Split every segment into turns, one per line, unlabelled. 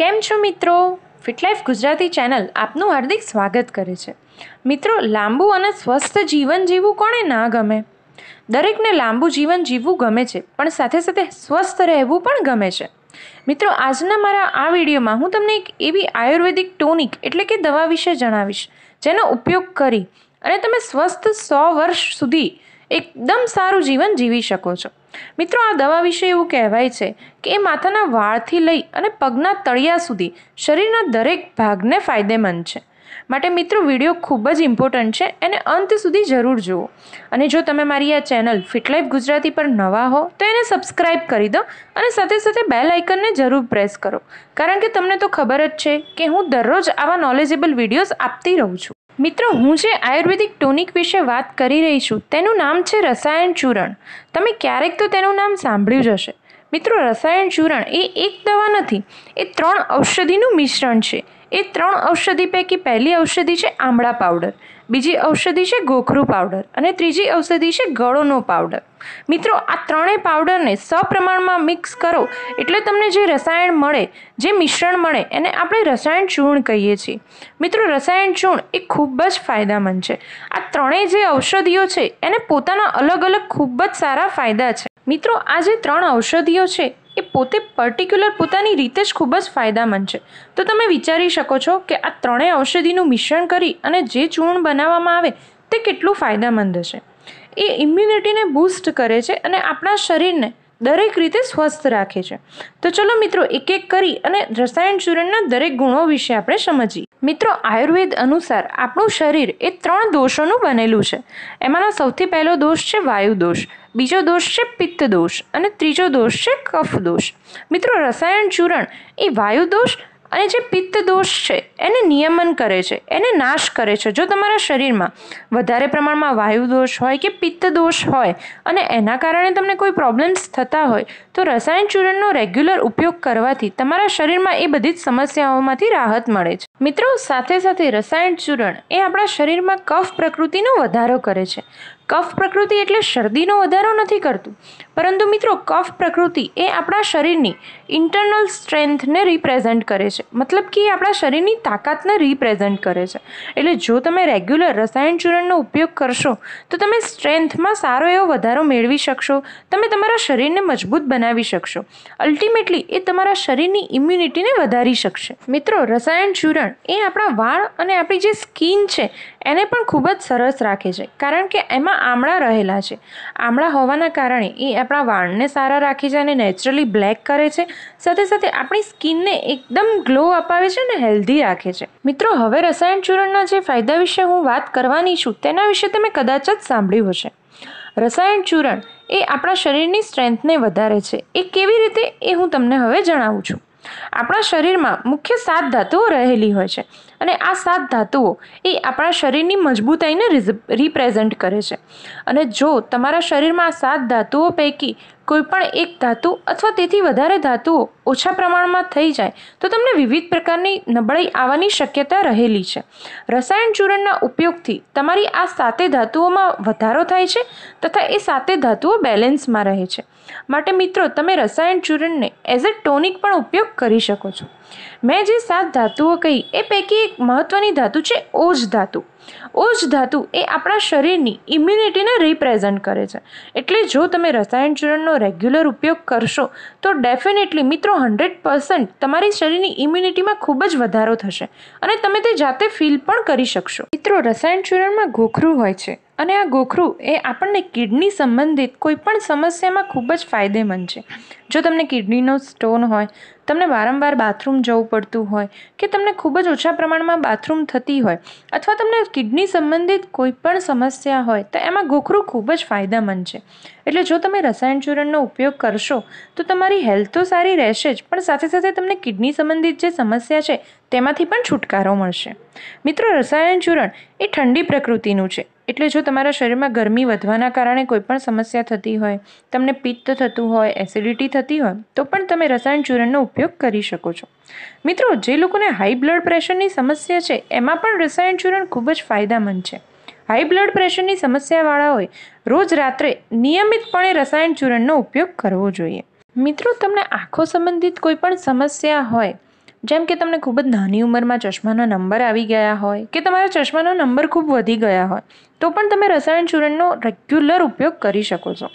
કેમ છો મિત્રો ફિટલાઇફ ગુજરાતી ચેનલ આપનું હાર્દિક સ્વાગત કરે છે મિત્રો લાંબુ અને સ્વસ્થ જીવન જીવવું કોણે ના ગમે દરેકને લાંબુ જીવન જીવવું ગમે છે પણ સાથે સાથે સ્વસ્થ રહેવું પણ ગમે છે મિત્રો આજના મારા આ વિડીયોમાં હું તમને એક એવી આયુર્વેદિક ટોનિક એટલે કે દવા વિશે જણાવીશ જેનો ઉપયોગ કરી અને તમે સ્વસ્થ સો વર્ષ સુધી એકદમ સારું જીવન જીવી શકો છો મિત્રો આ દવા વિશે એવું કહેવાય છે કે એ માથાના વાળથી લઈ અને પગના તળિયા સુધી શરીરના દરેક ભાગને ફાયદેમંદ છે માટે મિત્રો વિડીયો ખૂબ જ ઇમ્પોર્ટન્ટ છે એને અંત સુધી જરૂર જુઓ અને જો તમે મારી આ ચેનલ ફિટલાઇફ ગુજરાતી પર નવા હો તો એને સબસ્ક્રાઇબ કરી દો અને સાથે સાથે બેલ આઇકનને જરૂર પ્રેસ કરો કારણ કે તમને તો ખબર જ છે કે હું દરરોજ આવા નોલેજેબલ વિડીયોઝ આપતી રહું છું મિત્રો હું જે આયુર્વેદિક ટોનિક વિશે વાત કરી રહી છું તેનું નામ છે રસાયણ ચૂરણ તમે ક્યારેક તો તેનું નામ સાંભળ્યું જ હશે મિત્રો રસાયણ ચૂરણ એ એક દવા નથી એ ત્રણ ઔષધિનું મિશ્રણ છે એ ત્રણ ઔષધિ પૈકી પહેલી ઔષધિ છે આમળા પાવડર બીજી ઔષધિ છે ગોખરું પાવડર અને ત્રીજી ઔષધિ છે ગળોનો પાવડર મિત્રો આ ત્રણેય પાવડરને સપ્રમાણમાં મિક્સ કરો એટલે તમને જે રસાયણ મળે જે મિશ્રણ મળે એને આપણે રસાયણ ચૂર્ણ કહીએ છીએ મિત્રો રસાયણ ચૂર્ણ એ ખૂબ જ ફાયદામંદ છે આ ત્રણેય જે ઔષધિઓ છે એને પોતાના અલગ અલગ ખૂબ જ સારા ફાયદા છે મિત્રો આ જે ત્રણ ઔષધિઓ છે એ પોતે પર્ટિક્યુલર પોતાની રીતે જ ખૂબ જ ફાયદામંદ છે તો તમે વિચારી શકો છો કે આ ત્રણેય ઔષધિનું મિશ્રણ કરી અને જે ચૂર્ણ બનાવવામાં આવે તે કેટલું ફાયદામંદ હશે એ ઇમ્યુનિટીને બૂસ્ટ કરે છે અને આપણા શરીરને દરેક રીતે સ્વસ્થ રાખે છે તો ચલો મિત્રો એક એક કરી અને રસાયણ ચૂર્ણના દરેક ગુણો વિશે આપણે સમજીએ મિત્રો આયુર્વેદ અનુસાર આપણું શરીર એ ત્રણ દોષોનું બનેલું છે એમાંનો સૌથી પહેલો દોષ છે વાયુ દોષ બીજો દોષ છે પિત્ત દોષ અને ત્રીજો દોષ છે કફ દોષ મિત્રો રસાયણ ચૂરણ એ વાયુ દોષ અને જે પિત્ત દોષ છે એને નિયમન કરે છે એને નાશ કરે છે જો તમારા શરીરમાં વધારે પ્રમાણમાં વાયુ દોષ હોય કે પિત્ત દોષ હોય અને એના કારણે તમને કોઈ પ્રોબ્લેમ્સ થતા હોય તો રસાયણ ચૂર્ણનો રેગ્યુલર ઉપયોગ કરવાથી તમારા શરીરમાં એ બધી જ સમસ્યાઓમાંથી રાહત મળે છે મિત્રો સાથે સાથે રસાયણ ચૂર્ણ એ આપણા શરીરમાં કફ પ્રકૃતિનો વધારો કરે છે કફ પ્રકૃતિ એટલે શરદીનો વધારો નથી કરતું પરંતુ મિત્રો કફ પ્રકૃતિ એ આપણા શરીરની ઇન્ટરનલ સ્ટ્રેન્થને રિપ્રેઝેન્ટ કરે છે મતલબ કે એ આપણા શરીરની તાકાતને રિપ્રેઝેન્ટ કરે છે એટલે જો તમે રેગ્યુલર રસાયણ ચૂર્ણનો ઉપયોગ કરશો તો તમે સ્ટ્રેન્થમાં સારો એવો વધારો મેળવી શકશો તમે તમારા શરીરને મજબૂત બનાવી શકશો અલ્ટિમેટલી એ તમારા શરીરની ઇમ્યુનિટીને વધારી શકશે મિત્રો રસાયણ ચૂર્ણ એ આપણા વાળ અને આપણી જે સ્કિન છે એને પણ ખૂબ જ સરસ રાખે છે કારણ કે એમાં તેમાં આમળા રહેલા છે આમળા હોવાના કારણે એ આપણા વાળને સારા રાખે છે અને નેચરલી બ્લેક કરે છે સાથે સાથે આપણી સ્કિનને એકદમ ગ્લો અપાવે છે અને હેલ્ધી રાખે છે મિત્રો હવે રસાયણ ચૂર્ણના જે ફાયદા વિશે હું વાત કરવાની છું તેના વિશે તમે કદાચ જ સાંભળ્યું હશે રસાયણ ચૂર્ણ એ આપણા શરીરની સ્ટ્રેન્થને વધારે છે એ કેવી રીતે એ હું તમને હવે જણાવું છું આપણા શરીરમાં મુખ્ય સાત ધાતુઓ રહેલી હોય છે અને આ સાત ધાતુઓ એ આપણા શરીરની મજબૂતાઈને રિપ્રેઝેન્ટ કરે છે અને જો તમારા શરીરમાં આ સાત ધાતુઓ પૈકી કોઈ પણ એક ધાતુ અથવા તેથી વધારે ધાતુઓ ઓછા પ્રમાણમાં થઈ જાય તો તમને વિવિધ પ્રકારની નબળાઈ આવવાની શક્યતા રહેલી છે રસાયણ ચૂર્ણના ઉપયોગથી તમારી આ સાતે ધાતુઓમાં વધારો થાય છે તથા એ સાતે ધાતુઓ બેલેન્સમાં રહે છે માટે મિત્રો તમે રસાયણ ચૂર્ણને એઝ અ ટોનિક પણ ઉપયોગ કરી શકો છો મેં જે સાત ધાતુઓ કહી એ પૈકી એક મહત્ત્વની ધાતુ છે ઓજ ધાતુ ઓજ ધાતુ એ આપણા શરીરની ઇમ્યુનિટીને રિપ્રેઝન્ટ કરે છે એટલે જો તમે રસાયણ ચૂર્ણનો રેગ્યુલર ઉપયોગ કરશો તો ડેફિનેટલી મિત્રો હન્ડ્રેડ પર્સન્ટ તમારી શરીરની ઇમ્યુનિટીમાં ખૂબ જ વધારો થશે અને તમે તે જાતે ફીલ પણ કરી શકશો મિત્રો રસાયણ ચૂર્ણમાં ઘોખરું હોય છે અને આ ગોખરું એ આપણને કિડની સંબંધિત કોઈ પણ સમસ્યામાં ખૂબ જ ફાયદેમંદ છે જો તમને કિડનીનો સ્ટોન હોય તમને વારંવાર બાથરૂમ જવું પડતું હોય કે તમને ખૂબ જ ઓછા પ્રમાણમાં બાથરૂમ થતી હોય અથવા તમને કિડની સંબંધિત કોઈ પણ સમસ્યા હોય તો એમાં ગોખરું ખૂબ જ ફાયદામંદ છે એટલે જો તમે રસાયણ ચૂર્ણનો ઉપયોગ કરશો તો તમારી હેલ્થ તો સારી રહેશે જ પણ સાથે સાથે તમને કિડની સંબંધિત જે સમસ્યા છે તેમાંથી પણ છુટકારો મળશે મિત્રો રસાયણ ચૂર્ણ એ ઠંડી પ્રકૃતિનું છે એટલે જો તમારા શરીરમાં ગરમી વધવાના કારણે કોઈપણ સમસ્યા થતી હોય તમને પિત્ત થતું હોય એસિડિટી થતી હોય તો પણ તમે રસાયણ ચૂર્ણનો ઉપયોગ કરી શકો છો મિત્રો જે લોકોને હાઈ બ્લડ પ્રેશરની સમસ્યા છે એમાં પણ રસાયણ ચૂર્ણ ખૂબ જ ફાયદામંદ છે હાઈ બ્લડ પ્રેશરની સમસ્યાવાળા હોય રોજ રાત્રે નિયમિતપણે રસાયણ ચૂર્ણનો ઉપયોગ કરવો જોઈએ મિત્રો તમને આંખો સંબંધિત કોઈ પણ સમસ્યા હોય જેમ કે તમને ખૂબ જ નાની ઉંમરમાં ચશ્માના નંબર આવી ગયા હોય કે તમારા ચશ્માનો નંબર ખૂબ વધી ગયા હોય તો પણ તમે રસાયણ ચૂરણનો રેગ્યુલર ઉપયોગ કરી શકો છો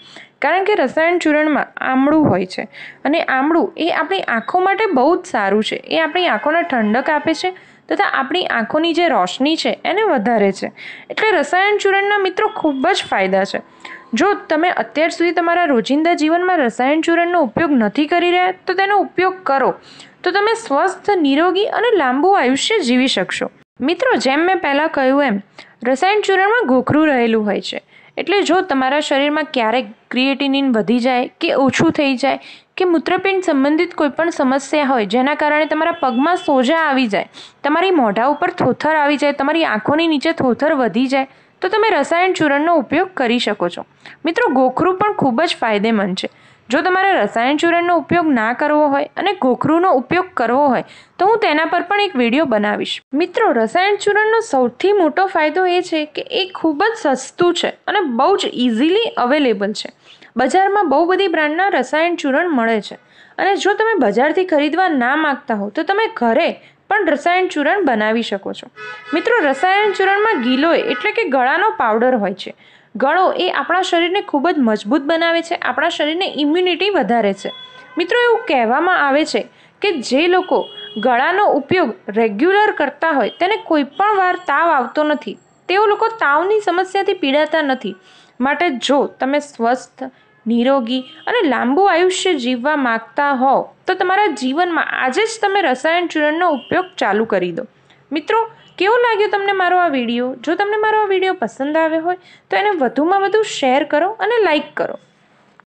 કારણ કે રસાયણ ચૂરણમાં આમળું હોય છે અને આમળું એ આપણી આંખો માટે બહુ જ સારું છે એ આપણી આંખોને ઠંડક આપે છે તથા આપણી આંખોની જે રોશની છે એને વધારે છે એટલે રસાયણ ચૂરણના મિત્રો ખૂબ જ ફાયદા છે જો તમે અત્યાર સુધી તમારા રોજિંદા જીવનમાં રસાયણ ચૂરણનો ઉપયોગ નથી કરી રહ્યા તો તેનો ઉપયોગ કરો તો તમે સ્વસ્થ નિરોગી અને લાંબુ આયુષ્ય જીવી શકશો મિત્રો જેમ મેં પહેલાં કહ્યું એમ રસાયણ ચૂરણમાં ગોખરું રહેલું હોય છે એટલે જો તમારા શરીરમાં ક્યારેક ક્રિએટિનિન વધી જાય કે ઓછું થઈ જાય કે મૂત્રપિંડ સંબંધિત કોઈપણ સમસ્યા હોય જેના કારણે તમારા પગમાં સોજા આવી જાય તમારી મોઢા ઉપર થોથર આવી જાય તમારી આંખોની નીચે થોથર વધી જાય તો તમે રસાયણ ચૂરણનો ઉપયોગ કરી શકો છો મિત્રો ગોખરું પણ ખૂબ જ ફાયદેમંદ છે જો તમારે રસાયણ ચૂરણનો ઉપયોગ ના કરવો હોય અને ગોખરુંનો ઉપયોગ કરવો હોય તો હું તેના પર પણ એક વિડીયો બનાવીશ મિત્રો રસાયણ ચૂરણનો સૌથી મોટો ફાયદો એ છે કે એ ખૂબ જ સસ્તું છે અને બહુ જ ઇઝીલી અવેલેબલ છે બજારમાં બહુ બધી બ્રાન્ડના રસાયણ ચૂરણ મળે છે અને જો તમે બજારથી ખરીદવા ના માગતા હો તો તમે ઘરે પણ રસાયણ ચૂરણ બનાવી શકો છો મિત્રો રસાયણ ચૂરણમાં ગીલોય એટલે કે ગળાનો પાવડર હોય છે ગળો એ આપણા શરીરને ખૂબ જ મજબૂત બનાવે છે આપણા શરીરને ઇમ્યુનિટી વધારે છે મિત્રો એવું કહેવામાં આવે છે કે જે લોકો ગળાનો ઉપયોગ રેગ્યુલર કરતા હોય તેને કોઈ પણ વાર તાવ આવતો નથી તેઓ લોકો તાવની સમસ્યાથી પીડાતા નથી માટે જો તમે સ્વસ્થ નિરોગી અને લાંબુ આયુષ્ય જીવવા માગતા હો તો તમારા જીવનમાં આજે જ તમે રસાયણ ચૂર્ણનો ઉપયોગ ચાલુ કરી દો મિત્રો કેવો લાગ્યો તમને મારો આ વિડીયો જો તમને મારો આ વિડીયો પસંદ આવ્યો હોય તો એને વધુમાં વધુ શેર કરો અને લાઇક કરો